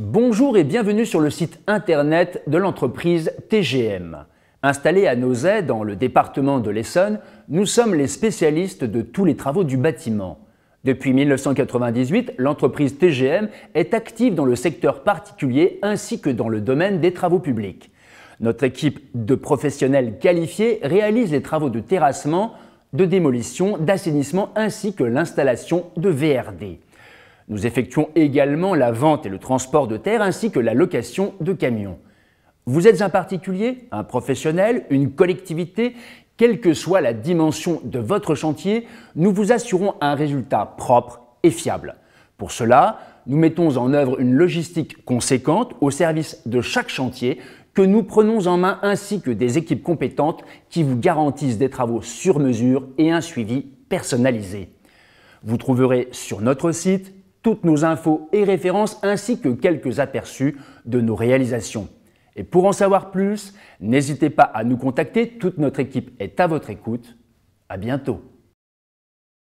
Bonjour et bienvenue sur le site internet de l'entreprise TGM. Installés à Nozay, dans le département de l'Essonne, nous sommes les spécialistes de tous les travaux du bâtiment. Depuis 1998, l'entreprise TGM est active dans le secteur particulier ainsi que dans le domaine des travaux publics. Notre équipe de professionnels qualifiés réalise les travaux de terrassement, de démolition, d'assainissement ainsi que l'installation de VRD. Nous effectuons également la vente et le transport de terre, ainsi que la location de camions. Vous êtes un particulier, un professionnel, une collectivité, quelle que soit la dimension de votre chantier, nous vous assurons un résultat propre et fiable. Pour cela, nous mettons en œuvre une logistique conséquente au service de chaque chantier que nous prenons en main ainsi que des équipes compétentes qui vous garantissent des travaux sur mesure et un suivi personnalisé. Vous trouverez sur notre site toutes nos infos et références ainsi que quelques aperçus de nos réalisations. Et pour en savoir plus, n'hésitez pas à nous contacter, toute notre équipe est à votre écoute. À bientôt.